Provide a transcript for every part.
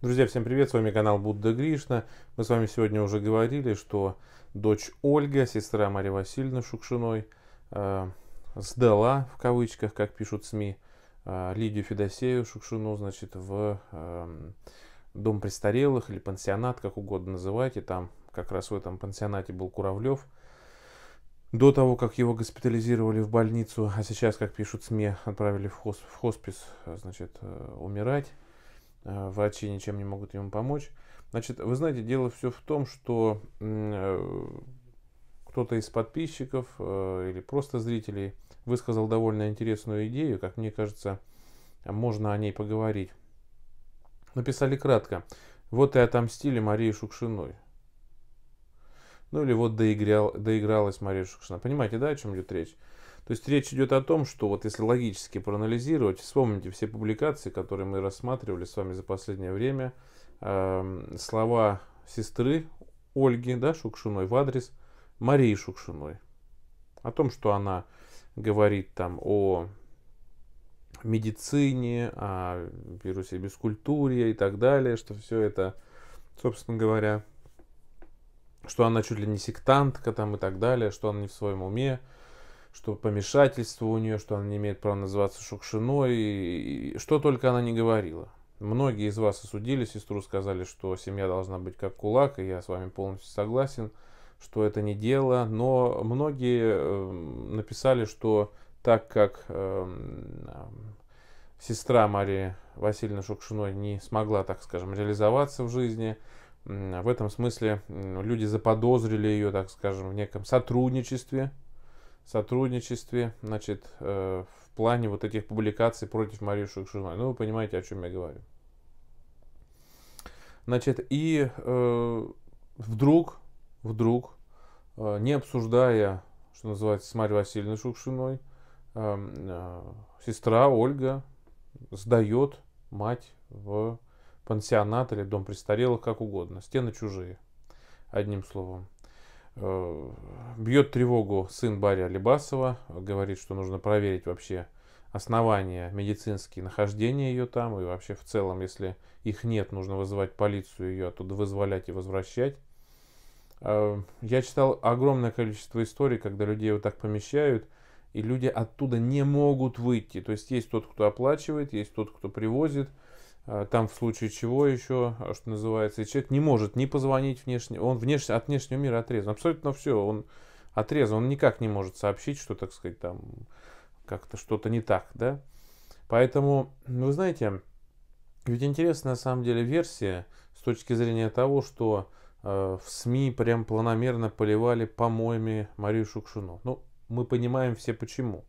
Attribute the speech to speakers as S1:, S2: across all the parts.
S1: Друзья, всем привет, с вами канал Будда Гришна. Мы с вами сегодня уже говорили, что дочь Ольга, сестра Марии Васильевны Шукшиной, э, сдала, в кавычках, как пишут СМИ, э, Лидию Федосею Шукшину, значит, в э, дом престарелых или пансионат, как угодно называйте. Там как раз в этом пансионате был Куравлев. До того, как его госпитализировали в больницу, а сейчас, как пишут СМИ, отправили в, хосп, в хоспис, значит, умирать. Э, врачи ничем не могут ему помочь. Значит, вы знаете, дело все в том, что э, кто-то из подписчиков э, или просто зрителей высказал довольно интересную идею, как мне кажется, можно о ней поговорить. Написали кратко. Вот и отомстили Марии Шукшиной. Ну или вот доиграл, доигралась Мария Шукшина. Понимаете, да, о чем идет речь? То есть речь идет о том, что вот если логически проанализировать, вспомните все публикации, которые мы рассматривали с вами за последнее время, э, слова сестры Ольги да, Шукшиной в адрес Марии Шукшиной. О том, что она говорит там о медицине, о вирусе бескультурья и так далее, что все это, собственно говоря, что она чуть ли не сектантка там и так далее, что она не в своем уме, что помешательство у нее, что она не имеет права называться Шукшиной, и, и что только она не говорила. Многие из вас осудили сестру, сказали, что семья должна быть как кулак, и я с вами полностью согласен, что это не дело, но многие э, написали, что так как эм, э, сестра Марии Васильевны Шукшиной не смогла, так скажем, реализоваться в жизни, в этом смысле люди заподозрили ее, так скажем, в неком сотрудничестве сотрудничестве, значит, э, в плане вот этих публикаций против Марии Шукшиной. Ну, вы понимаете, о чем я говорю. Значит, и э, вдруг, вдруг, э, не обсуждая, что называется, с Марией Васильевной Шукшиной, сестра Ольга сдает мать в пансионат или дом престарелых, как угодно. Стены чужие, одним словом. Э, бьет тревогу сын Барри Алибасова, говорит, что нужно проверить вообще основания медицинские, нахождения ее там, и вообще в целом, если их нет, нужно вызывать полицию, ее оттуда вызволять и возвращать. Э, я читал огромное количество историй, когда людей вот так помещают, и люди оттуда не могут выйти. То есть есть тот, кто оплачивает, есть тот, кто привозит, Э, там в случае чего еще, э, что называется, и человек не может не позвонить внешне, он внеш, от внешнего мира отрезан, абсолютно все, он отрезан, он никак не может сообщить, что, так сказать, там как-то что-то не так, да. Поэтому, ну, вы знаете, ведь интересна на самом деле версия с точки зрения того, что э, в СМИ прям планомерно поливали помоями Марию Шукшину. Ну, мы понимаем все почему.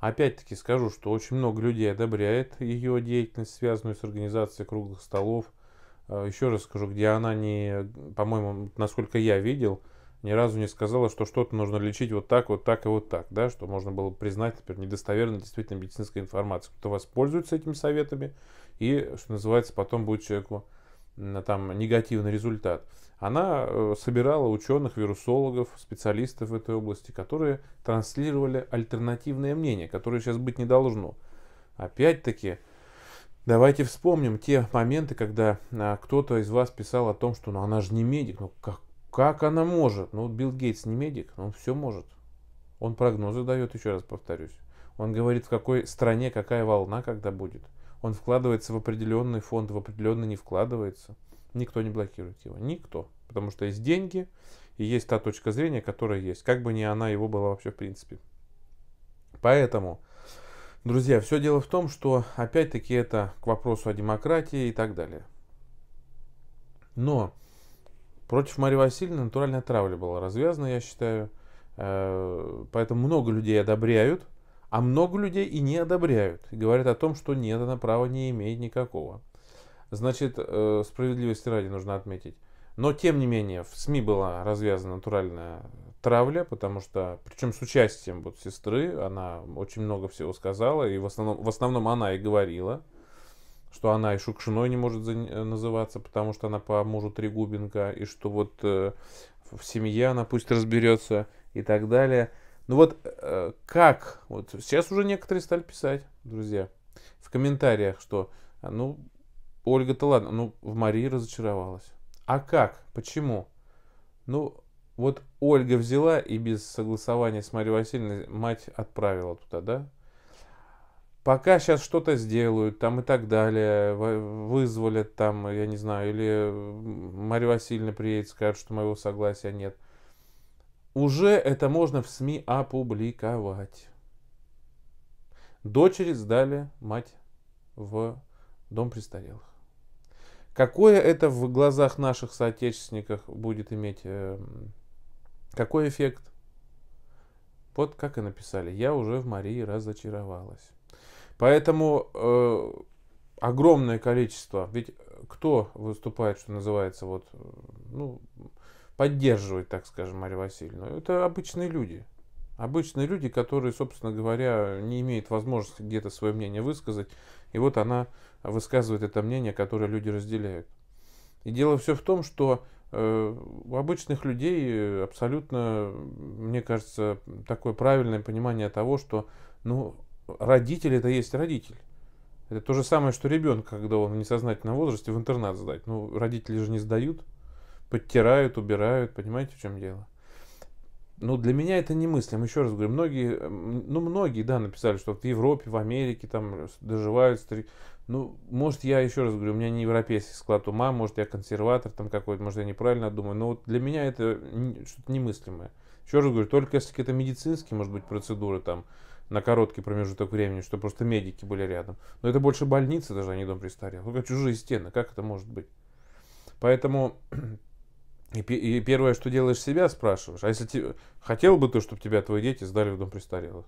S1: Опять-таки скажу, что очень много людей одобряет ее деятельность, связанную с организацией круглых столов. Э, еще раз скажу, где она не, по-моему, насколько я видел, ни разу не сказала, что что-то нужно лечить вот так, вот так и вот так, да, что можно было признать, например, недостоверной действительно медицинской информацией. Кто воспользуется этими советами и, что называется, потом будет человеку там негативный результат, она э, собирала ученых, вирусологов, специалистов в этой области, которые транслировали альтернативное мнение, которое сейчас быть не должно. Опять-таки, давайте вспомним те моменты, когда а, кто-то из вас писал о том, что ну, она же не медик, ну как, как она может? Ну, Билл Гейтс не медик, но он все может. Он прогнозы дает, еще раз повторюсь. Он говорит, в какой стране какая волна когда будет. Он вкладывается в определенный фонд, в определенный не вкладывается. Никто не блокирует его. Никто. Потому что есть деньги и есть та точка зрения, которая есть. Как бы ни она его была вообще в принципе. Поэтому, друзья, все дело в том, что опять-таки это к вопросу о демократии и так далее. Но против Марии Васильевны натуральная травля была развязана, я считаю. Э, поэтому много людей одобряют а много людей и не одобряют. И говорят о том, что нет, она права не имеет никакого. Значит, э, справедливости ради нужно отметить. Но, тем не менее, в СМИ была развязана натуральная травля, потому что, причем с участием вот сестры, она очень много всего сказала, и в основном, в основном она и говорила, что она и Шукшиной не может э, называться, потому что она по мужу Трегубенко, и что вот э, в семье она пусть разберется и так далее – ну вот э, как? Вот сейчас уже некоторые стали писать, друзья, в комментариях, что а, ну Ольга-то ладно, ну в Марии разочаровалась. А как? Почему? Ну вот Ольга взяла и без согласования с Марией Васильевной мать отправила туда, да? Пока сейчас что-то сделают, там и так далее, вызволят там, я не знаю, или Мария Васильевна приедет, скажет, что моего согласия нет – уже это можно в СМИ опубликовать. Дочери сдали мать в дом престарелых. Какое это в глазах наших соотечественников будет иметь, э, какой эффект? Вот как и написали, я уже в Марии разочаровалась. Поэтому э, огромное количество, ведь кто выступает, что называется, вот, э, ну, поддерживать, так скажем, Марию Васильевну. Это обычные люди. Обычные люди, которые, собственно говоря, не имеют возможности где-то свое мнение высказать. И вот она высказывает это мнение, которое люди разделяют. И дело все в том, что э, у обычных людей э, абсолютно, мне кажется, такое правильное понимание того, что ну, родитель это есть родитель. Это то же самое, что ребенка, когда он в несознательном возрасте в интернат сдать. Ну, родители же не сдают, подтирают, убирают, понимаете, в чем дело? Ну, для меня это не мыслим. Еще раз говорю, многие, эм, ну, многие, да, написали, что в Европе, в Америке там доживают старики. Ну, может, я еще раз говорю, у меня не европейский склад ума, может, я консерватор там какой-то, может, я неправильно думаю, но вот для меня это что-то немыслимое. Еще раз говорю, только если какие-то медицинские, может быть, процедуры там на короткий промежуток времени, чтобы просто медики были рядом. Но это больше больница даже, а не дом престарелых. Только чужие стены, как это может быть? Поэтому и, и первое, что делаешь себя, спрашиваешь. А если тебе... Хотел бы ты, чтобы тебя твои дети сдали в дом престарелых?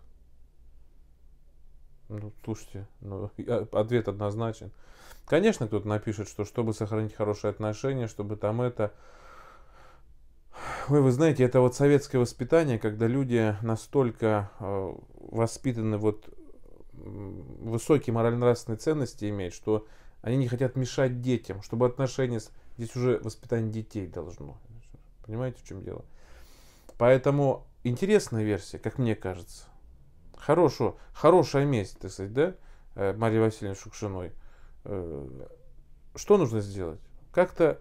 S1: Ну, слушайте, ну, ответ однозначен. Конечно, кто-то напишет, что чтобы сохранить хорошие отношения, чтобы там это... Ой, вы знаете, это вот советское воспитание, когда люди настолько э, воспитаны вот высокие морально-нравственные ценности имеют, что они не хотят мешать детям, чтобы отношения... Здесь уже воспитание детей должно. Понимаете, в чем дело? Поэтому интересная версия, как мне кажется. хорошо, хорошая месть, так сказать, да, э, Марии Васильевны Шукшиной. Э, что нужно сделать? Как-то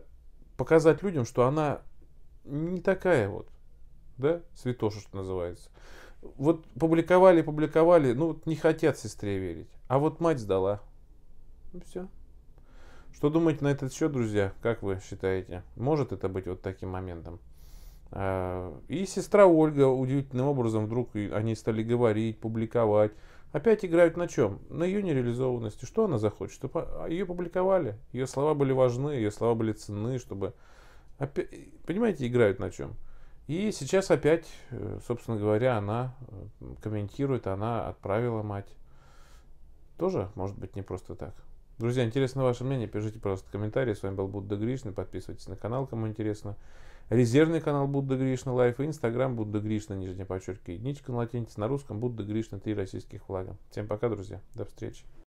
S1: показать людям, что она не такая вот, да, святоша, что называется. Вот публиковали, публиковали, ну вот не хотят сестре верить. А вот мать сдала. Ну все. Что думаете на этот счет, друзья? Как вы считаете? Может это быть вот таким моментом? А, и сестра Ольга удивительным образом вдруг они стали говорить, публиковать. Опять играют на чем? На ее нереализованности. Что она захочет? Чтобы а, ее публиковали. Ее слова были важны, ее слова были ценны, чтобы... понимаете, играют на чем? И сейчас опять, э, собственно говоря, она э, комментирует, она отправила мать. Тоже, может быть, не просто так. Друзья, интересно ваше мнение, пишите, пожалуйста, комментарии. С вами был Будда Гришна, подписывайтесь на канал, кому интересно. Резервный канал Будда Гришна Лайф и Инстаграм Будда Гришна, нижнее подчеркивание, единичка на латинице, на русском Будда Гришна, три российских флага. Всем пока, друзья, до встречи.